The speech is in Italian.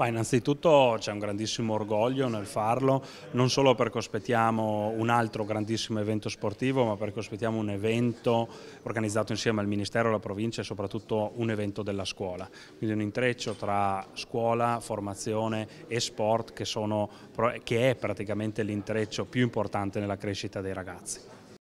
Ma innanzitutto c'è un grandissimo orgoglio nel farlo, non solo perché ospitiamo un altro grandissimo evento sportivo, ma perché ospitiamo un evento organizzato insieme al Ministero, alla provincia e soprattutto un evento della scuola. Quindi un intreccio tra scuola, formazione e sport che, sono, che è praticamente l'intreccio più importante nella crescita dei ragazzi.